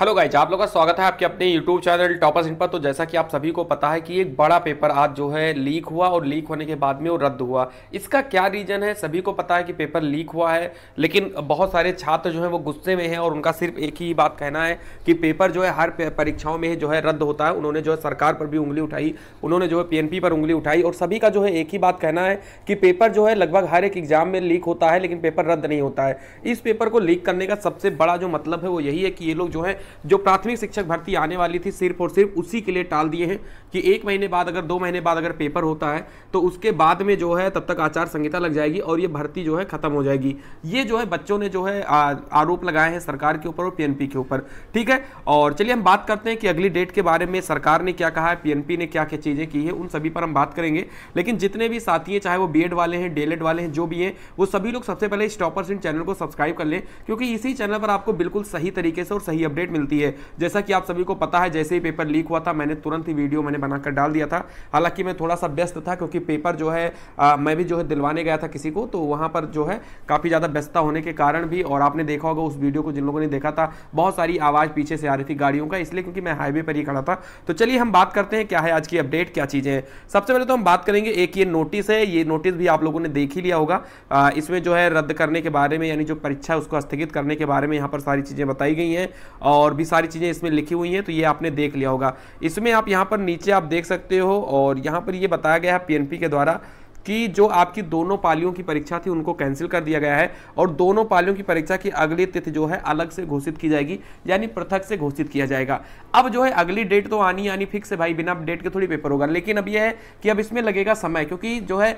hello guys आप लोगों का स्वागत है आपके अपने यूट्यूब चैनल टॉपर्स इन पर तो जैसा कि आप सभी को पता है कि एक बड़ा पेपर आज जो है लीक हुआ और लीक होने के बाद में वो रद्द हुआ इसका क्या रीज़न है सभी को पता है कि पेपर लीक हुआ है लेकिन बहुत सारे छात्र जो हैं वो गुस्से में हैं और उनका सिर्फ एक ही बात कहना है कि पेपर जो है हर परीक्षाओं में जो है रद्द होता है उन्होंने जो है सरकार पर भी उंगली उठाई उन्होंने जो है पी पर उंगली उठाई और सभी का जो है एक ही बात कहना है कि पेपर जो है लगभग हर एक एग्जाम में लीक होता है लेकिन पेपर रद्द नहीं होता है इस पेपर को लीक करने का सबसे बड़ा जो मतलब है वो यही है कि ये लोग जो है जो प्राथमिक शिक्षक भर्ती आने वाली थी सिर्फ और सिर्फ उसी के लिए टाल दिए हैं कि एक महीने बाद अगर दो महीने बाद अगर पेपर होता है तो उसके बाद में जो है तब तक आचार संहिता लग जाएगी और ये भर्ती जो है खत्म हो जाएगी ये जो है बच्चों ने जो है आरोप लगाए हैं सरकार के ऊपर और पीएनपी के ऊपर ठीक है और चलिए हम बात करते हैं कि अगली डेट के बारे में सरकार ने क्या कहा है पीएनपी ने क्या क्या चीज़ें की है उन सभी पर हम बात करेंगे लेकिन जितने भी साथी हैं चाहे वो बी वाले हैं डीएलएड वाले हैं जो भी हैं वो सभी लोग सबसे पहले स्टॉपर्स इन चैनल को सब्सक्राइब कर लें क्योंकि इसी चैनल पर आपको बिल्कुल सही तरीके से और सही अपडेट अपडेट मिलती है जैसा कि आप सभी को पता है जैसे ही पेपर लीक हुआ था मैंने तुरंत ही वीडियो मैंने बनाकर डाल दिया था हालांकि मैं थोड़ा सा व्यस्त था क्योंकि पेपर जो है आ, मैं भी जो है दिलवाने गया था किसी को तो वहाँ पर जो है काफ़ी ज़्यादा व्यस्तता होने के कारण भी और आपने देखा होगा उस वीडियो को जिन लोगों ने देखा था बहुत सारी आवाज़ पीछे से आ रही थी गाड़ियों का इसलिए क्योंकि मैं हाईवे पर ही खड़ा था तो चलिए हम बात करते हैं क्या है आज की अपडेट क्या चीज़ें हैं सबसे पहले तो हम बात करेंगे एक ये नोटिस है ये नोटिस भी आप लोगों ने देख ही लिया होगा इसमें जो है रद्द करने के बारे में यानी जो परीक्षा उसको स्थगित करने के बारे में यहाँ पर सारी चीज़ें बताई गई हैं और और भी सारी चीज़ें इसमें लिखी हुई हैं तो ये आपने देख लिया होगा इसमें आप यहाँ पर नीचे आप देख सकते हो और यहाँ पर ये बताया गया है पीएनपी के द्वारा कि जो आपकी दोनों पालियों की परीक्षा थी उनको कैंसिल कर दिया गया है और दोनों पालियों की परीक्षा की अगली तिथि जो है अलग से घोषित की जाएगी यानी पृथक से घोषित किया जाएगा अब जो है अगली डेट तो आनी यानी फिक्स है भाई बिना डेट के थोड़ी पेपर होगा लेकिन अब यह है कि अब इसमें लगेगा समय क्योंकि जो है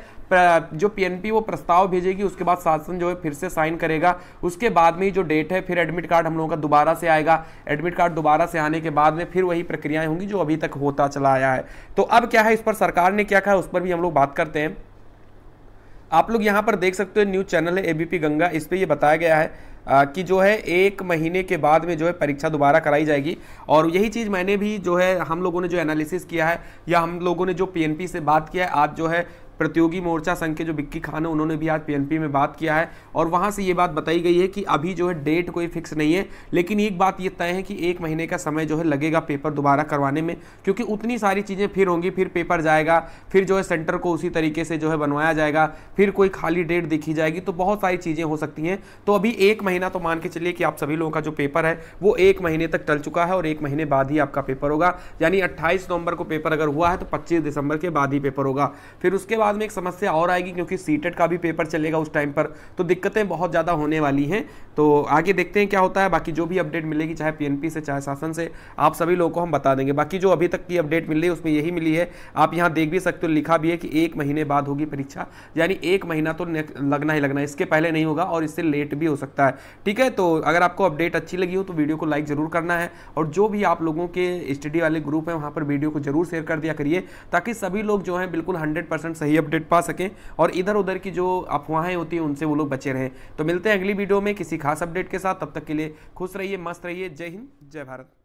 जो पीएनपी वो प्रस्ताव भेजेगी उसके बाद शासन जो है फिर से साइन करेगा उसके बाद में ही जो डेट है फिर एडमिट कार्ड हम लोगों का दोबारा से आएगा एडमिट कार्ड दोबारा से आने के बाद में फिर वही प्रक्रियाएं होंगी जो अभी तक होता चला आया है तो अब क्या है इस पर सरकार ने क्या कहा उस पर भी हम लोग बात करते हैं आप लोग यहाँ पर देख सकते हो न्यूज़ चैनल है एबीपी गंगा इस पर यह बताया गया है कि जो है एक महीने के बाद में जो है परीक्षा दोबारा कराई जाएगी और यही चीज़ मैंने भी जो है हम लोगों ने जो एनालिसिस किया है या हम लोगों ने जो पीएनपी से बात किया है आज जो है प्रतियोगी मोर्चा संघ के जो बिक्की खान है उन्होंने भी आज पीएनपी में बात किया है और वहाँ से ये बात बताई गई है कि अभी जो है डेट कोई फिक्स नहीं है लेकिन एक बात ये तय है कि एक महीने का समय जो है लगेगा पेपर दोबारा करवाने में क्योंकि उतनी सारी चीज़ें फिर होंगी फिर पेपर जाएगा फिर जो है सेंटर को उसी तरीके से जो है बनवाया जाएगा फिर कोई खाली डेट देखी जाएगी तो बहुत सारी चीज़ें हो सकती हैं तो अभी एक महीना तो मान के चलिए कि आप सभी लोगों का जो पेपर है वो एक महीने तक टल चुका है और एक महीने बाद ही आपका पेपर होगा यानी अट्ठाईस नवंबर को पेपर अगर हुआ है तो पच्चीस दिसंबर के बाद ही पेपर होगा फिर उसके बाद बाद में एक समस्या और आएगी क्योंकि सीटेट का भी पेपर चलेगा उस टाइम पर तो दिक्कतें बहुत ज़्यादा होने वाली हैं तो आगे देखते हैं क्या होता है बाकी जो भी अपडेट मिलेगी चाहे पी से चाहे शासन से आप सभी लोगों को हम बता देंगे बाकी जो अभी तक की अपडेट मिल रही है उसमें यही मिली है आप यहाँ देख भी सकते हो लिखा भी है कि एक महीने बाद होगी परीक्षा यानी एक महीना तो लगना ही लगना इसके पहले नहीं होगा और इससे लेट भी हो सकता है ठीक है तो अगर आपको अपडेट अच्छी लगी हो तो वीडियो को लाइक ज़रूर करना है और जो भी आप लोगों के स्टडी वाले ग्रुप हैं वहाँ पर वीडियो को जरूर शेयर कर दिया करिए ताकि सभी लोग जो हैं बिल्कुल हंड्रेड सही सही अपडेट पा सकें और इधर उधर की जो अफवाहें होती हैं उनसे वो लोग बचे रहें तो मिलते हैं अगली वीडियो में किसी खास अपडेट के साथ तब तक के लिए खुश रहिए मस्त रहिए जय हिंद जय भारत